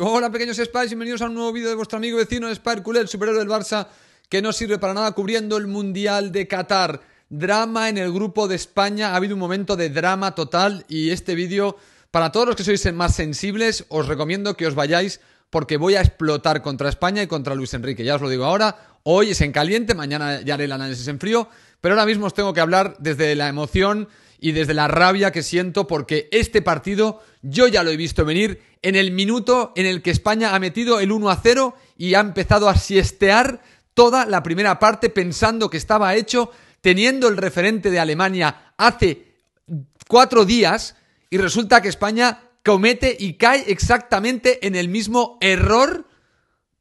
Hola pequeños Spies, bienvenidos a un nuevo vídeo de vuestro amigo vecino Spire el superhéroe del Barça, que no sirve para nada cubriendo el Mundial de Qatar. Drama en el grupo de España, ha habido un momento de drama total y este vídeo, para todos los que sois más sensibles, os recomiendo que os vayáis porque voy a explotar contra España y contra Luis Enrique, ya os lo digo ahora. Hoy es en caliente, mañana ya haré el análisis en frío, pero ahora mismo os tengo que hablar desde la emoción y desde la rabia que siento porque este partido yo ya lo he visto venir en el minuto en el que España ha metido el 1 a 0 y ha empezado a siestear toda la primera parte pensando que estaba hecho, teniendo el referente de Alemania hace cuatro días y resulta que España comete y cae exactamente en el mismo error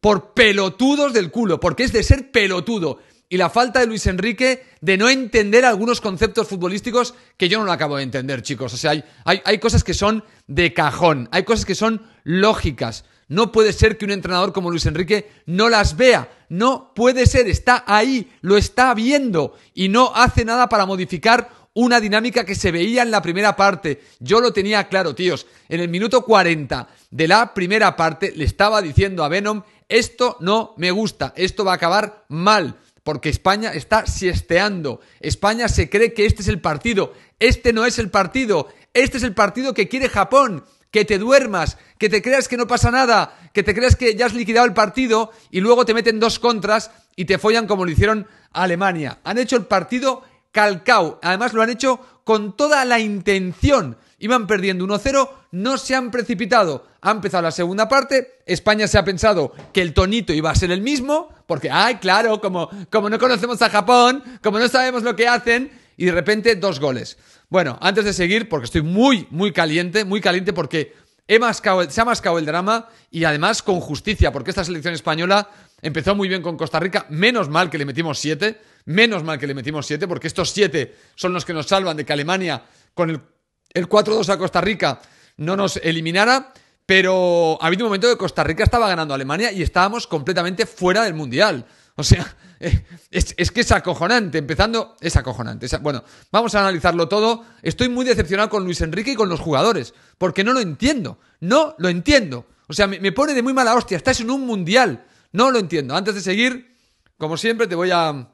por pelotudos del culo, porque es de ser pelotudo y la falta de Luis Enrique de no entender algunos conceptos futbolísticos que yo no lo acabo de entender, chicos. O sea, hay, hay, cosas que son de cajón, hay cosas que son lógicas. No puede ser que un entrenador como Luis Enrique no las vea. No puede ser, está ahí, lo está viendo y no hace nada para modificar una dinámica que se veía en la primera parte. Yo lo tenía claro, tíos. En el minuto 40 de la primera parte le estaba diciendo a Venom, esto no me gusta, esto va a acabar mal porque España está siesteando. España se cree que este es el partido. Este no es el partido. Este es el partido que quiere Japón. Que te duermas, que te creas que no pasa nada, que te creas que ya has liquidado el partido y luego te meten dos contras y te follan como lo hicieron Alemania. Han hecho el partido calcao. Además lo han hecho con toda la intención iban perdiendo 1-0, no se han precipitado. Ha empezado la segunda parte, España se ha pensado que el tonito iba a ser el mismo, porque, ay, claro, como, como no conocemos a Japón, como no sabemos lo que hacen, y de repente dos goles. Bueno, antes de seguir, porque estoy muy, muy caliente, muy caliente porque se ha mascado el drama y además con justicia, porque esta selección española empezó muy bien con Costa Rica, menos mal que le metimos 7, menos mal que le metimos 7, porque estos 7 son los que nos salvan de que Alemania con el el 4-2 a Costa Rica no nos eliminara, pero ha habido un momento que Costa Rica estaba ganando a Alemania y estábamos completamente fuera del Mundial. O sea, eh, es, que es acojonante. Empezando, es acojonante. Bueno, vamos a analizarlo todo. Estoy muy decepcionado con Luis Enrique y con los jugadores, porque no lo entiendo. No lo entiendo. O sea, me, me pone de muy mala hostia. Estás en un Mundial. No lo entiendo. Antes de seguir, como siempre, te voy a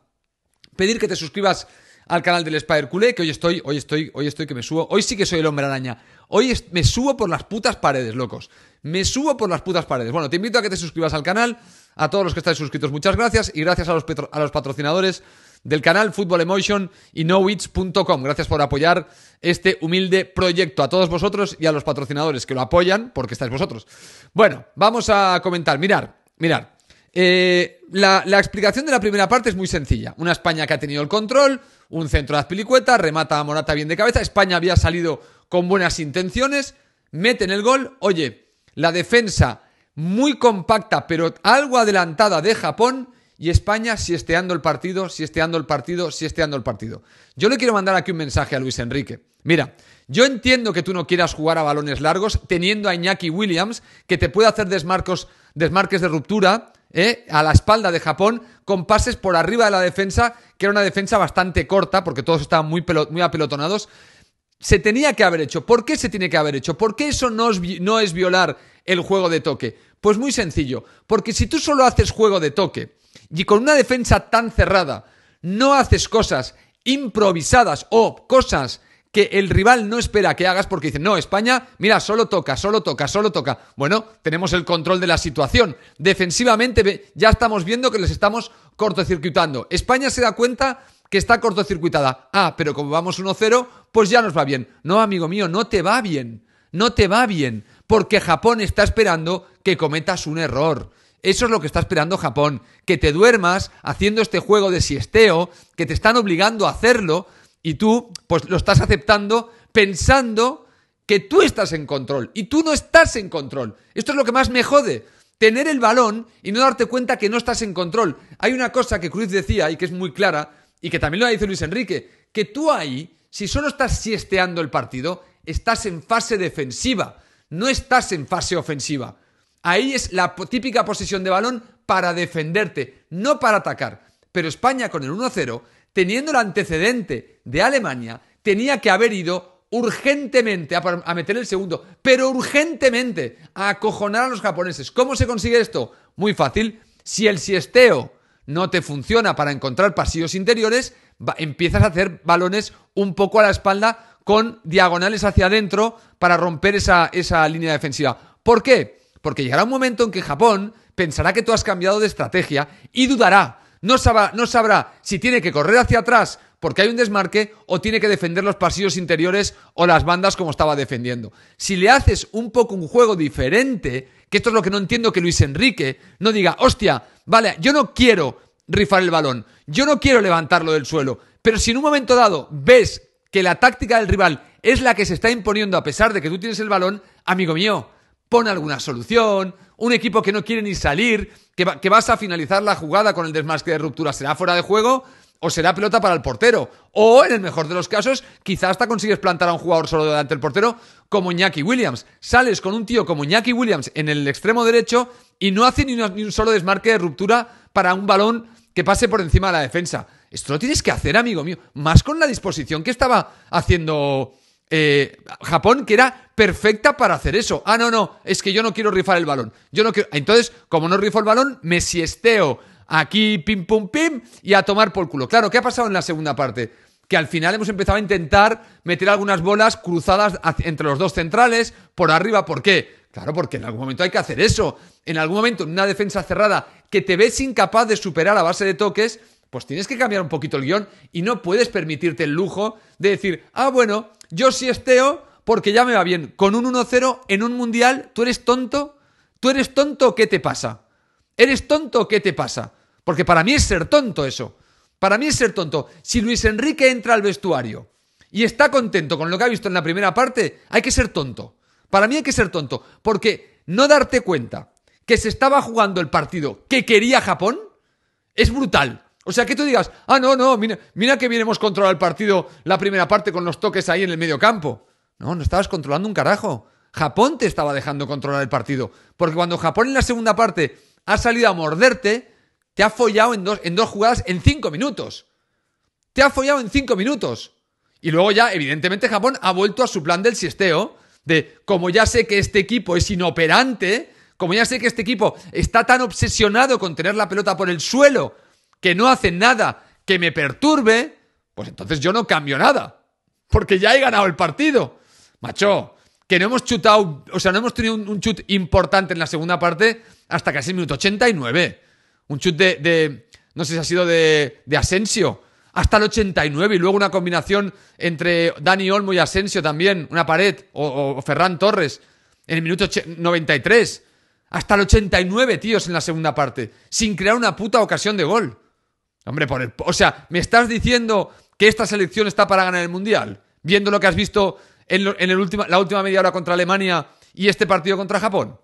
pedir que te suscribas al canal del Spider Culé, que hoy estoy, hoy estoy, hoy estoy que me subo. Hoy sí que soy el hombre araña. Hoy me subo por las putas paredes, locos. Me subo por las putas paredes. Bueno, te invito a que te suscribas al canal. A todos los que estáis suscritos, muchas gracias. Y gracias a los, a los patrocinadores del canal Football Emotion y Nowitch.com. Gracias por apoyar este humilde proyecto a todos vosotros y a los patrocinadores que lo apoyan porque estáis vosotros. Bueno, vamos a comentar. Mirar, mirar. Eh, la, explicación de la primera parte es muy sencilla. Una España que ha tenido el control, un centro de Azpilicueta, remata a Morata bien de cabeza. España había salido con buenas intenciones, meten el gol. Oye, la defensa muy compacta, pero algo adelantada de Japón. Y España siesteando el partido, siesteando el partido, siesteando el partido. Yo le quiero mandar aquí un mensaje a Luis Enrique. Mira, yo entiendo que tú no quieras jugar a balones largos teniendo a Iñaki Williams, que te puede hacer desmarques de ruptura, ¿eh? a la espalda de Japón con pases por arriba de la defensa, que era una defensa bastante corta porque todos estaban muy, muy apelotonados. Se tenía que haber hecho. ¿Por qué se tiene que haber hecho? ¿Por qué eso no es, no es violar el juego de toque? Pues muy sencillo, porque si tú solo haces juego de toque y con una defensa tan cerrada no haces cosas improvisadas o cosas que el rival no espera que hagas porque dice no, España, mira, solo toca, solo toca, solo toca. Bueno, tenemos el control de la situación. Defensivamente ya estamos viendo que les estamos cortocircuitando. España se da cuenta que está cortocircuitada. Ah, pero como vamos 1-0, pues ya nos va bien. No, amigo mío, no te va bien. No te va bien. Porque Japón está esperando que cometas un error. Eso es lo que está esperando Japón, que te duermas haciendo este juego de siesteo, que te están obligando a hacerlo, y tú, pues lo estás aceptando pensando que tú estás en control y tú no estás en control. Esto es lo que más me jode. Tener el balón y no darte cuenta que no estás en control. Hay una cosa que Cruz decía y que es muy clara y que también lo dice Luis Enrique, que tú ahí, si solo estás siesteando el partido, estás en fase defensiva, no estás en fase ofensiva. Ahí es la típica posición de balón para defenderte, no para atacar. Pero España con el 1-0 teniendo el antecedente de Alemania, tenía que haber ido urgentemente a, meter el segundo, pero urgentemente a acojonar a los japoneses. ¿Cómo se consigue esto? Muy fácil. Si el siesteo no te funciona para encontrar pasillos interiores, empiezas a hacer balones un poco a la espalda con diagonales hacia adentro para romper esa, esa línea defensiva. ¿Por qué? Porque llegará un momento en que Japón pensará que tú has cambiado de estrategia y dudará no sabrá, si tiene que correr hacia atrás porque hay un desmarque o tiene que defender los pasillos interiores o las bandas como estaba defendiendo. Si le haces un poco un juego diferente, que esto es lo que no entiendo que Luis Enrique no diga, hostia, vale, yo no quiero rifar el balón, yo no quiero levantarlo del suelo, pero si en un momento dado ves que la táctica del rival es la que se está imponiendo a pesar de que tú tienes el balón, amigo mío, pon alguna solución, un equipo que no quiere ni salir, que, vas a finalizar la jugada con el desmarque de ruptura, será fuera de juego o será pelota para el portero. O, en el mejor de los casos, quizás hasta consigues plantar a un jugador solo delante del portero como Iñaki Williams. Sales con un tío como Iñaki Williams en el extremo derecho y no hace ni un solo desmarque de ruptura para un balón que pase por encima de la defensa. Esto lo tienes que hacer, amigo mío. Más con la disposición que estaba haciendo eh, Japón, que era perfecta para hacer eso. Ah, no, no, es que yo no quiero rifar el balón. Yo no quiero. Entonces, como no rifo el balón, me siesteo aquí, pim, pum, pim, y a tomar por culo. Claro, ¿qué ha pasado en la segunda parte? Que al final hemos empezado a intentar meter algunas bolas cruzadas entre los dos centrales, por arriba. ¿Por qué? Claro, porque en algún momento hay que hacer eso. En algún momento, en una defensa cerrada que te ves incapaz de superar a base de toques, pues tienes que cambiar un poquito el guión y no puedes permitirte el lujo de decir, ah, bueno, yo sí esteo porque ya me va bien. Con un 1-0 en un mundial, ¿tú eres tonto? ¿Tú eres tonto? ¿Qué te pasa? ¿Eres tonto? ¿Qué te pasa? Porque para mí es ser tonto eso. Para mí es ser tonto. Si Luis Enrique entra al vestuario y está contento con lo que ha visto en la primera parte, hay que ser tonto. Para mí hay que ser tonto. Porque no darte cuenta que se estaba jugando el partido que quería Japón es brutal. O sea, que tú digas, ah, no, no, mira, mira que bien controlar el partido la primera parte con los toques ahí en el medio campo. No, no estabas controlando un carajo. Japón te estaba dejando controlar el partido. Porque cuando Japón en la segunda parte ha salido a morderte, te ha follado en dos, en dos jugadas en cinco minutos. Te ha follado en cinco minutos. Y luego ya, evidentemente, Japón ha vuelto a su plan del siesteo. De como ya sé que este equipo es inoperante, como ya sé que este equipo está tan obsesionado con tener la pelota por el suelo que no hacen nada que me perturbe, pues entonces yo no cambio nada, porque ya he ganado el partido. Macho, que no hemos chutado, o sea, no hemos tenido un, chut importante en la segunda parte hasta casi el minuto 89. Un chut de, no sé si ha sido de, de Asensio, hasta el 89 y luego una combinación entre Dani Olmo y Asensio también, una pared, o, o Ferran Torres, en el minuto 93. Hasta el 89, tíos, en la segunda parte, sin crear una puta ocasión de gol. Hombre, o sea, ¿me estás diciendo que esta selección está para ganar el Mundial? Viendo lo que has visto en, el última, la última media hora contra Alemania y este partido contra Japón.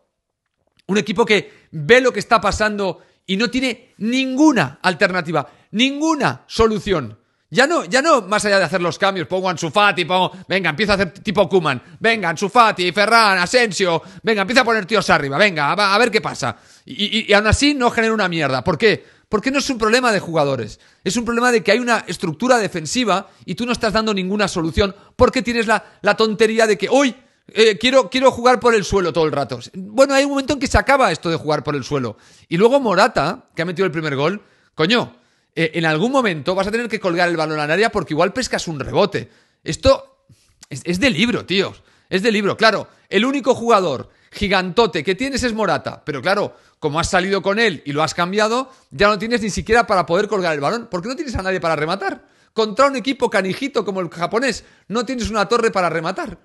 Un equipo que ve lo que está pasando y no tiene ninguna alternativa, ninguna solución. Ya no, ya no más allá de hacer los cambios, pongo Ansu Fati, pongo, venga, empieza a hacer tipo Kuman, venga, Ansu Ferran, Asensio, venga, empieza a poner tíos arriba, venga, a, ver qué pasa. Y, y aún así no genera una mierda. ¿Por qué? Porque no es un problema de jugadores, es un problema de que hay una estructura defensiva y tú no estás dando ninguna solución porque tienes la, tontería de que hoy eh, quiero, quiero jugar por el suelo todo el rato. Bueno, hay un momento en que se acaba esto de jugar por el suelo. Y luego Morata, que ha metido el primer gol, coño, eh, en algún momento vas a tener que colgar el balón al área porque igual pescas un rebote. Esto es, es de libro, tíos. Es de libro. Claro, el único jugador gigantote que tienes es Morata, pero claro, como has salido con él y lo has cambiado, ya no tienes ni siquiera para poder colgar el balón, porque no tienes a nadie para rematar. Contra un equipo canijito como el japonés, no tienes una torre para rematar.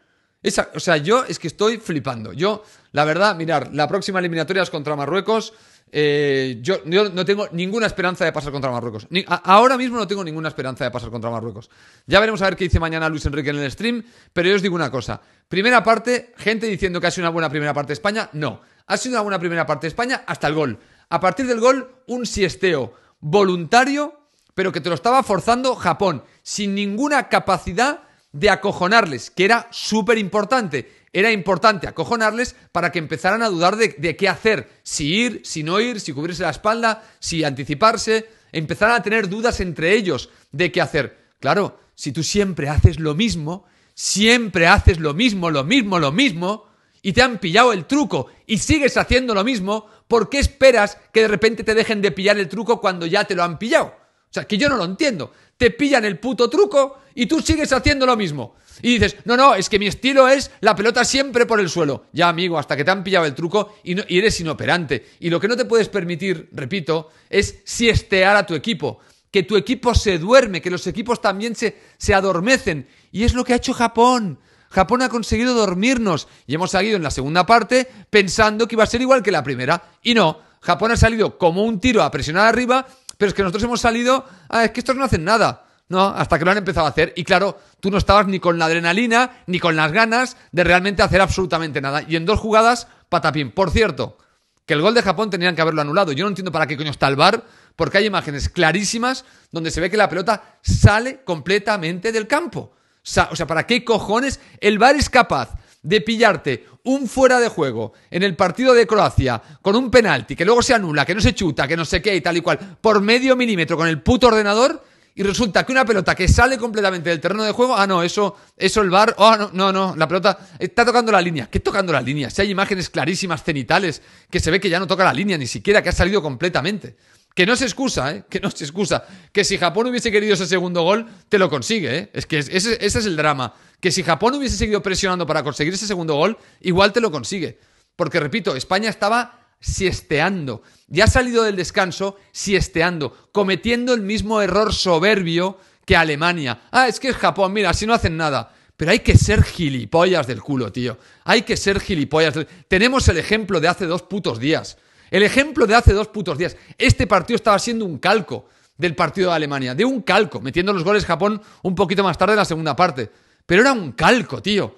Esa, o sea, yo es que estoy flipando. Yo, la verdad, mirar, la próxima eliminatoria es contra Marruecos. Eh, yo, no tengo ninguna esperanza de pasar contra Marruecos. ahora mismo no tengo ninguna esperanza de pasar contra Marruecos. Ya veremos a ver qué dice mañana Luis Enrique en el stream, pero yo os digo una cosa. Primera parte, gente diciendo que ha sido una buena primera parte de España. No, ha sido una buena primera parte de España hasta el gol. A partir del gol, un siesteo voluntario, pero que te lo estaba forzando Japón, sin ninguna capacidad de acojonarles, que era súper importante. Era importante acojonarles para que empezaran a dudar de, qué hacer, si ir, si no ir, si cubrirse la espalda, si anticiparse, empezaran a tener dudas entre ellos de qué hacer. Claro, si tú siempre haces lo mismo, siempre haces lo mismo, lo mismo, lo mismo, y te han pillado el truco y sigues haciendo lo mismo, ¿por qué esperas que de repente te dejen de pillar el truco cuando ya te lo han pillado? O sea, que yo no lo entiendo. Te pillan el puto truco y tú sigues haciendo lo mismo. Y dices, no, no, es que mi estilo es la pelota siempre por el suelo. Ya, amigo, hasta que te han pillado el truco y, eres inoperante. Y lo que no te puedes permitir, repito, es siestear a tu equipo. Que tu equipo se duerme, que los equipos también se, se adormecen. Y es lo que ha hecho Japón. Japón ha conseguido dormirnos y hemos salido en la segunda parte pensando que iba a ser igual que la primera. Y no, Japón ha salido como un tiro a presionar arriba pero es que nosotros hemos salido, ah, es que estos no hacen nada. ¿no? Hasta que lo han empezado a hacer. Y claro, tú no estabas ni con la adrenalina, ni con las ganas de realmente hacer absolutamente nada. Y en dos jugadas, patapín. Por cierto, que el gol de Japón tenían que haberlo anulado. Yo no entiendo para qué coño está el VAR. porque hay imágenes clarísimas donde se ve que la pelota sale completamente del campo. O sea, ¿para qué cojones el VAR es capaz de pillarte un fuera de juego en el partido de Croacia con un penalti que luego se anula, que no se chuta, que no sé qué y tal y cual, por medio milímetro con el puto ordenador y resulta que una pelota que sale completamente del terreno de juego, ah, no, eso, eso el bar, oh, ah, no, no, no, la pelota está tocando la línea. ¿Qué tocando la línea? Si hay imágenes clarísimas, cenitales, que se ve que ya no toca la línea ni siquiera, que ha salido completamente. Que no se excusa, ¿eh? Que no se excusa. Que si Japón hubiese querido ese segundo gol, te lo consigue, ¿eh? Es que ese es el drama que si Japón hubiese seguido presionando para conseguir ese segundo gol, igual te lo consigue. Porque repito, España estaba siesteando, ya ha salido del descanso siesteando, cometiendo el mismo error soberbio que Alemania. Ah, es que es Japón, mira, si no hacen nada. Pero hay que ser gilipollas del culo, tío. Hay que ser gilipollas. Tenemos el ejemplo de hace dos putos días. El ejemplo de hace dos putos días. Este partido estaba siendo un calco del partido de Alemania, de un calco, metiendo los goles Japón un poquito más tarde en la segunda parte. Pero era un calco, tío.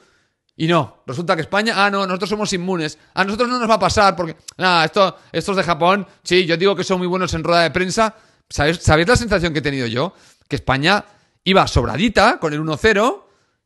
Y no, resulta que España, ah, no, nosotros somos inmunes, a nosotros no nos va a pasar porque, nada, esto, estos de Japón, sí, yo digo que son muy buenos en rueda de prensa. ¿Sabéis, la sensación que he tenido yo? Que España iba sobradita con el 1-0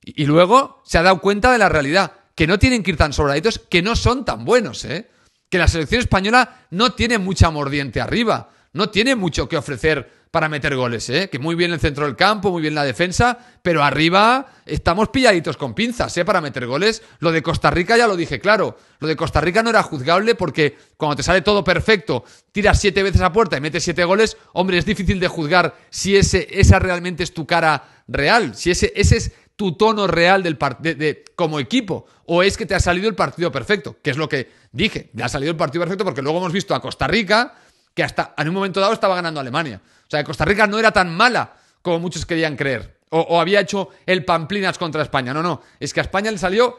y, y, luego se ha dado cuenta de la realidad, que no tienen que ir tan sobraditos, que no son tan buenos, ¿eh? Que la selección española no tiene mucha mordiente arriba, no tiene mucho que ofrecer para meter goles, ¿eh? Que muy bien el centro del campo, muy bien la defensa, pero arriba estamos pilladitos con pinzas, ¿eh? Para meter goles. Lo de Costa Rica ya lo dije, claro. Lo de Costa Rica no era juzgable porque cuando te sale todo perfecto, tiras siete veces a puerta y metes siete goles, hombre, es difícil de juzgar si ese, esa realmente es tu cara real, si ese, ese es tu tono real del de, como equipo o es que te ha salido el partido perfecto, que es lo que dije, te ha salido el partido perfecto porque luego hemos visto a Costa Rica que hasta en un momento dado estaba ganando Alemania. O sea, Costa Rica no era tan mala como muchos querían creer. O, había hecho el Pamplinas contra España. No, no. Es que a España le salió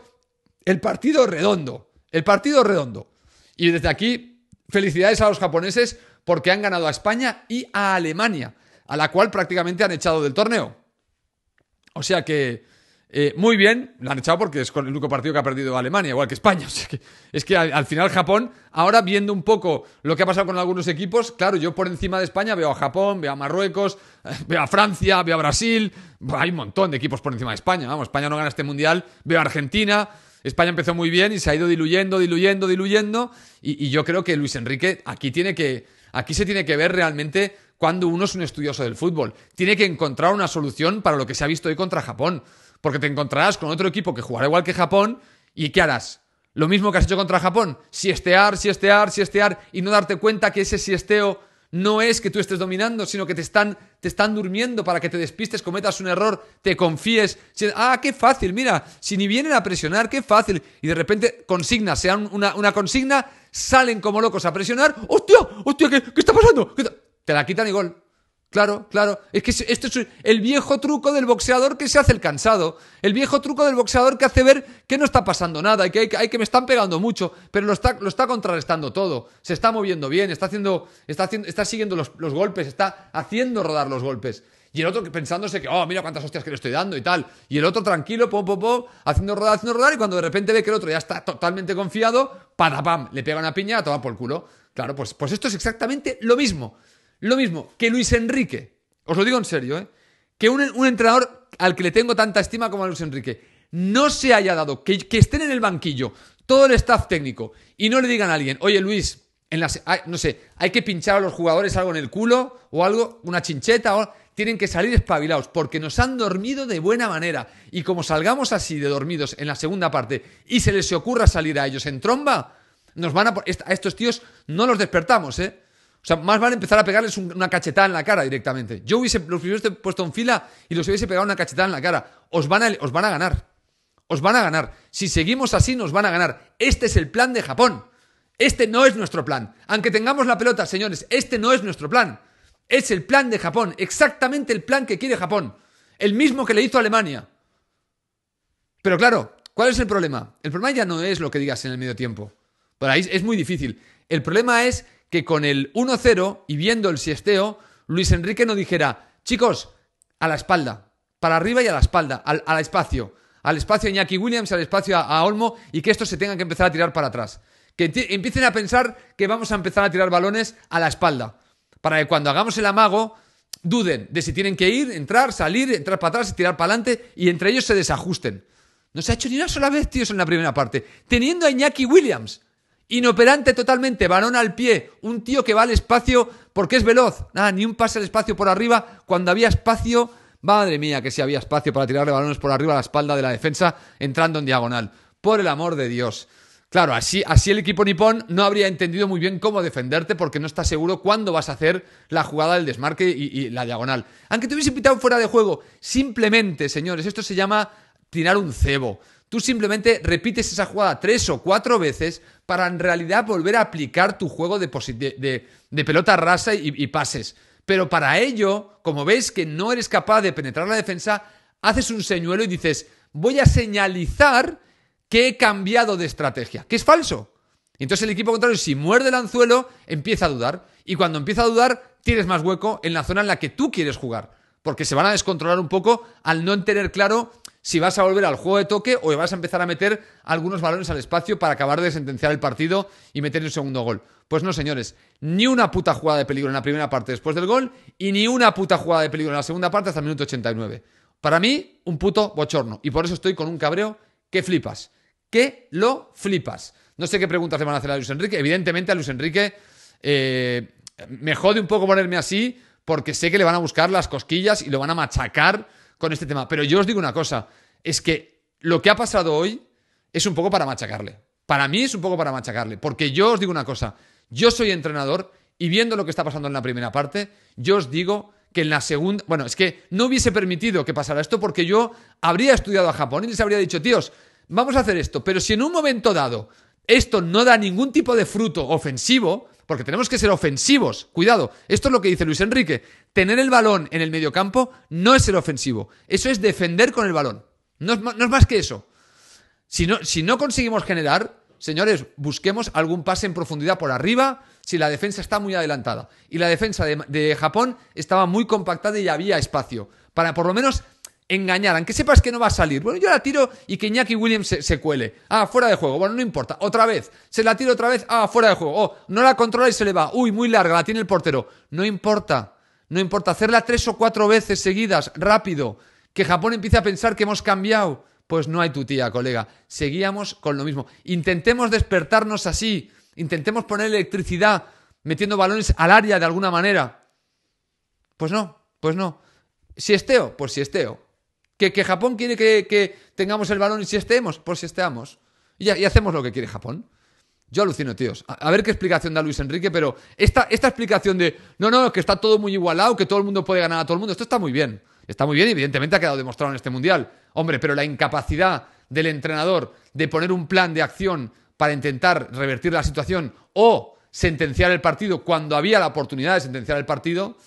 el partido redondo. El partido redondo. Y desde aquí, felicidades a los japoneses porque han ganado a España y a Alemania, a la cual prácticamente han echado del torneo. O sea que eh, muy bien, la han echado porque es el único partido que ha perdido Alemania, igual que España. que, es que al, final Japón, ahora viendo un poco lo que ha pasado con algunos equipos, claro, yo por encima de España veo a Japón, veo a Marruecos, eh, veo a Francia, veo a Brasil, hay un montón de equipos por encima de España. Vamos, España no gana este mundial, veo a Argentina. España empezó muy bien y se ha ido diluyendo, diluyendo, diluyendo. Y, yo creo que Luis Enrique aquí aquí se tiene que ver realmente cuando uno es un estudioso del fútbol. Tiene que encontrar una solución para lo que se ha visto hoy contra Japón. Porque te encontrarás con otro equipo que jugará igual que Japón y ¿qué harás? Lo mismo que has hecho contra Japón, siestear, siestear, siestear y no darte cuenta que ese siesteo no es que tú estés dominando, sino que te están, te están durmiendo para que te despistes, cometas un error, te confíes. ah, qué fácil, mira, si ni vienen a presionar, qué fácil. Y de repente consignas, sean una, una consigna, salen como locos a presionar. ¡Hostia! ¡Hostia! ¿Qué, está pasando? te la quitan y gol. Claro, claro. Es que esto es el viejo truco del boxeador que se hace el cansado. El viejo truco del boxeador que hace ver que no está pasando nada que, hay, que, me están pegando mucho, pero lo está, lo está contrarrestando todo. Se está moviendo bien, está, haciendo, está, haciendo, está siguiendo los, golpes, está haciendo rodar los golpes. Y el otro pensándose que, oh, mira cuántas hostias que le estoy dando y tal. Y el otro tranquilo, pom, pom, pom, haciendo rodar, haciendo rodar. Y cuando de repente ve que el otro ya está totalmente confiado, para pam, le pega una piña, toma por el culo. Claro, pues, pues esto es exactamente lo mismo. Lo mismo que Luis Enrique. Os lo digo en serio, ¿eh? Que un, entrenador al que le tengo tanta estima como a Luis Enrique no se haya dado, que, estén en el banquillo todo el staff técnico y no le digan a alguien, oye Luis, en no sé, hay que pinchar a los jugadores algo en el culo o algo, una chincheta o tienen que salir espabilados porque nos han dormido de buena manera. Y como salgamos así de dormidos en la segunda parte y se les ocurra salir a ellos en tromba, nos van a... A estos tíos no los despertamos, ¿eh? O sea, más vale empezar a pegarles una cachetada en la cara directamente. Yo hubiese, los hubiese puesto en fila y los hubiese pegado una cachetada en la cara. Os van, a, os van a ganar. Os van a ganar. Si seguimos así, nos van a ganar. Este es el plan de Japón. Este no es nuestro plan. Aunque tengamos la pelota, señores, este no es nuestro plan. Es el plan de Japón. Exactamente el plan que quiere Japón. El mismo que le hizo Alemania. Pero claro, ¿cuál es el problema? El problema ya no es lo que digas en el medio tiempo. Por ahí es muy difícil. El problema es que con el 1-0 y viendo el siesteo, Luis Enrique no dijera, chicos, a la espalda, para arriba y a la espalda, al, espacio, al espacio a Iñaki Williams, al espacio a, Olmo y que estos se tengan que empezar a tirar para atrás. Que empiecen a pensar que vamos a empezar a tirar balones a la espalda, para que cuando hagamos el amago duden de si tienen que ir, entrar, salir, entrar para atrás y tirar para adelante y entre ellos se desajusten. No se ha hecho ni una sola vez, tíos, en la primera parte, teniendo a Iñaki Williams. Inoperante totalmente, balón al pie, un tío que va al espacio porque es veloz. Nada, ni un pase al espacio por arriba cuando había espacio. Madre mía, que si había espacio para tirarle balones por arriba a la espalda de la defensa entrando en diagonal. Por el amor de Dios. Claro, así, así el equipo nipón no habría entendido muy bien cómo defenderte porque no está seguro cuándo vas a hacer la jugada del desmarque y, la diagonal. Aunque te hubiese pitado fuera de juego, simplemente, señores, esto se llama tirar un cebo. Tú simplemente repites esa jugada tres o cuatro veces para en realidad volver a aplicar tu juego de, pelota rasa y, pases. Pero para ello, como ves que no eres capaz de penetrar la defensa, haces un señuelo y dices, voy a señalizar que he cambiado de estrategia, que es falso. entonces el equipo contrario, si muerde el anzuelo, empieza a dudar. Y cuando empieza a dudar, tienes más hueco en la zona en la que tú quieres jugar. Porque se van a descontrolar un poco al no tener claro si vas a volver al juego de toque o vas a empezar a meter algunos balones al espacio para acabar de sentenciar el partido y meter el segundo gol. Pues no, señores, ni una puta jugada de peligro en la primera parte después del gol y ni una puta jugada de peligro en la segunda parte hasta el minuto 89. Para mí, un puto bochorno. Y por eso estoy con un cabreo que flipas. Que lo flipas. No sé qué preguntas le van a hacer a Luis Enrique. Evidentemente a Luis Enrique eh, me jode un poco ponerme así porque sé que le van a buscar las cosquillas y lo van a machacar con este tema. Pero yo os digo una cosa, es que lo que ha pasado hoy es un poco para machacarle. Para mí es un poco para machacarle, porque yo os digo una cosa, yo soy entrenador y viendo lo que está pasando en la primera parte, yo os digo que en la segunda, bueno, es que no hubiese permitido que pasara esto porque yo habría estudiado a Japón y les habría dicho, tíos, vamos a hacer esto, pero si en un momento dado esto no da ningún tipo de fruto ofensivo, porque tenemos que ser ofensivos. Cuidado, esto es lo que dice Luis Enrique. Tener el balón en el mediocampo no es ser ofensivo, eso es defender con el balón. No es, más que eso. Si no, si no conseguimos generar, señores, busquemos algún pase en profundidad por arriba si la defensa está muy adelantada. Y la defensa de Japón estaba muy compactada y había espacio para por lo menos engañaran, que sepas que no va a salir. Bueno, yo la tiro y que Iñaki Williams se, se, cuele. Ah, fuera de juego. Bueno, no importa. Otra vez. Se la tiro otra vez. Ah, fuera de juego. Oh, no la controla y se le va. Uy, muy larga. La tiene el portero. No importa. No importa. Hacerla tres o cuatro veces seguidas. Rápido. Que Japón empiece a pensar que hemos cambiado. Pues no hay tu tía, colega. Seguíamos con lo mismo. Intentemos despertarnos así. Intentemos poner electricidad metiendo balones al área de alguna manera. Pues no, pues no. Si esteo, pues si esteo. ¿Que, Japón quiere que, tengamos el balón y si estemos? por pues si estemos. Y, hacemos lo que quiere Japón. Yo alucino, tíos. A, ver qué explicación da Luis Enrique, pero esta, esta explicación de no, no, que está todo muy igualado, que todo el mundo puede ganar a todo el mundo, esto está muy bien. Está muy bien, evidentemente ha quedado demostrado en este mundial. Hombre, pero la incapacidad del entrenador de poner un plan de acción para intentar revertir la situación o sentenciar el partido cuando había la oportunidad de sentenciar el partido,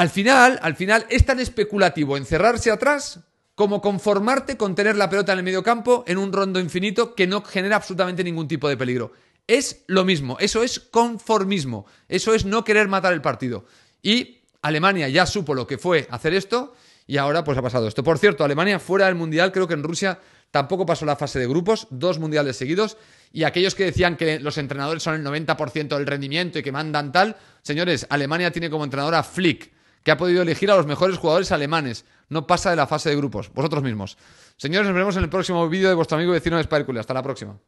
al final, al final, es tan especulativo encerrarse atrás como conformarte con tener la pelota en el medio campo en un rondo infinito que no genera absolutamente ningún tipo de peligro. Es lo mismo, eso es conformismo, eso es no querer matar el partido. Y Alemania ya supo lo que fue hacer esto y ahora pues ha pasado esto. Por cierto, Alemania fuera del Mundial, creo que en Rusia tampoco pasó la fase de grupos, dos mundiales seguidos, y aquellos que decían que los entrenadores son el 90% del rendimiento y que mandan tal, señores, Alemania tiene como entrenador a Flick, que ha podido elegir a los mejores jugadores alemanes. No pasa de la fase de grupos. Vosotros mismos. Señores, nos vemos en el próximo vídeo de vuestro amigo vecino de Hasta la próxima.